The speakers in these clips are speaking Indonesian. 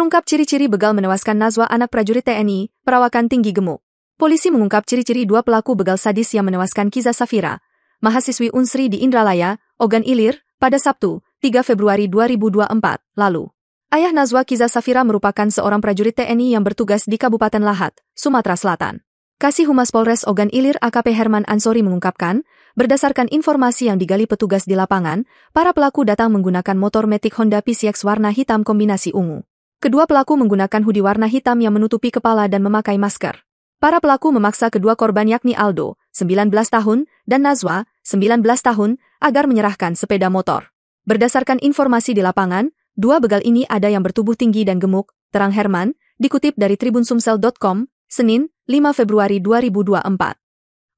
Terungkap ciri-ciri begal menewaskan Nazwa anak prajurit TNI, perawakan tinggi gemuk. Polisi mengungkap ciri-ciri dua pelaku begal sadis yang menewaskan Kiza Safira, mahasiswi Unsri di Indralaya, Ogan Ilir, pada Sabtu, 3 Februari 2024, lalu. Ayah Nazwa Kiza Safira merupakan seorang prajurit TNI yang bertugas di Kabupaten Lahat, Sumatera Selatan. Kasih Humas Polres Ogan Ilir AKP Herman Ansori mengungkapkan, berdasarkan informasi yang digali petugas di lapangan, para pelaku datang menggunakan motor metik Honda PCX warna hitam kombinasi ungu. Kedua pelaku menggunakan hoodie warna hitam yang menutupi kepala dan memakai masker. Para pelaku memaksa kedua korban yakni Aldo, 19 tahun, dan Nazwa, 19 tahun, agar menyerahkan sepeda motor. Berdasarkan informasi di lapangan, dua begal ini ada yang bertubuh tinggi dan gemuk, terang Herman, dikutip dari tribunsumsel.com, Senin, 5 Februari 2024.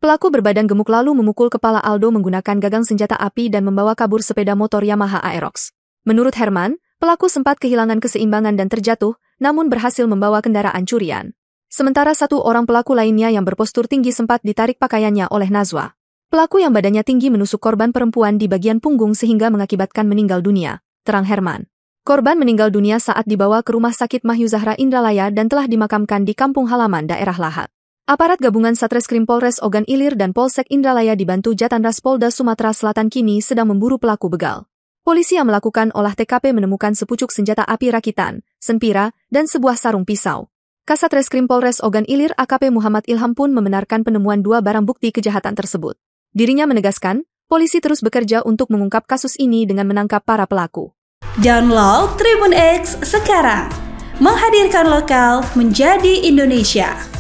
Pelaku berbadan gemuk lalu memukul kepala Aldo menggunakan gagang senjata api dan membawa kabur sepeda motor Yamaha Aerox. Menurut Herman, Pelaku sempat kehilangan keseimbangan dan terjatuh, namun berhasil membawa kendaraan curian. Sementara satu orang pelaku lainnya yang berpostur tinggi sempat ditarik pakaiannya oleh Nazwa. Pelaku yang badannya tinggi menusuk korban perempuan di bagian punggung sehingga mengakibatkan meninggal dunia, terang Herman. Korban meninggal dunia saat dibawa ke rumah sakit Mahyu Zahra Indralaya dan telah dimakamkan di kampung halaman daerah Lahat. Aparat gabungan Satreskrim Polres Ogan Ilir dan Polsek Indralaya dibantu Jatanras Polda Sumatera Selatan kini sedang memburu pelaku begal. Polisi yang melakukan olah TKP menemukan sepucuk senjata api rakitan, sempira, dan sebuah sarung pisau. Kasat Reskrim Polres Ogan Ilir AKP Muhammad Ilham pun membenarkan penemuan dua barang bukti kejahatan tersebut. Dirinya menegaskan, polisi terus bekerja untuk mengungkap kasus ini dengan menangkap para pelaku. Download Tribun X sekarang, menghadirkan lokal menjadi Indonesia.